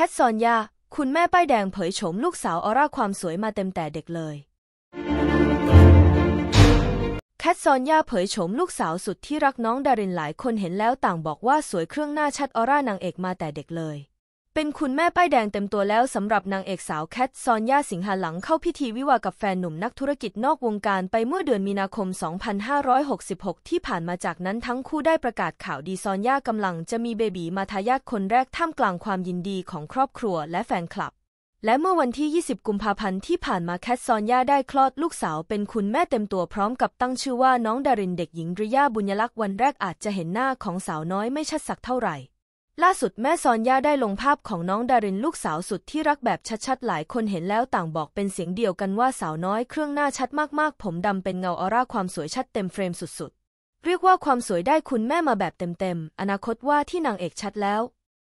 แคทซอนยา คุณแม่ป้ายแดงเผยโฉมลูกสาวออร่าความสวยมาเต็มแต่เด็กเลยแคทซอนยาเผยโฉมลูกสาวสุดที่รักน้องดารินหลายคนเห็นแล้วต่างบอกว่าสวยเครื่องหน้าชัดออร่านางเอกมาแต่เด็กเลยเป็นคุณแม่ป้ายแดงเต็มตัวแล้วสำหรับนางเอกสาวแคทซอนย่าสิงหาหลัง เข้าพิธีวิวากับแฟนหนุ่มนักธุรกิจนอกวงการไปเมื่อเดือนมีนาคม 2566 ที่ผ่านมาจากนั้นทั้งคู่ได้ประกาศข่าวดีซอนย่ากำลังจะมีเบบีมาทายาทคนแรก ท่ามกลางความยินดีของครอบครัวและแฟนคลับ และเมื่อวันที่ 20 กุมภาพันธ์ที่ผ่านมาแคทซอนย่าได้คลอดลูกสาวเป็นคุณแม่เต็มตัวพร้อมกับตั้งชื่อว่าน้องดารินเด็ก หญิงริยาบุญยลักษณ์วันแรกอาจจะเห็นหน้าของสาวน้อยไม่ชัดสักเท่าไหร่ล่าสุดแม่ซอนย่าได้ลงภาพของน้องดารินลูกสาวสุดที่รักแบบชัดๆหลายคนเห็นแล้วต่างบอกเป็นเสียงเดียวกันว่าสาวน้อยเครื่องหน้าชัดมากๆ ผมดำเป็นเงาออร่าความสวยชัดเต็มเฟรมสุดๆ เรียกว่าความสวยได้คุณแม่มาแบบเต็มๆ อนาคตว่าที่นางเอกชัดแล้ว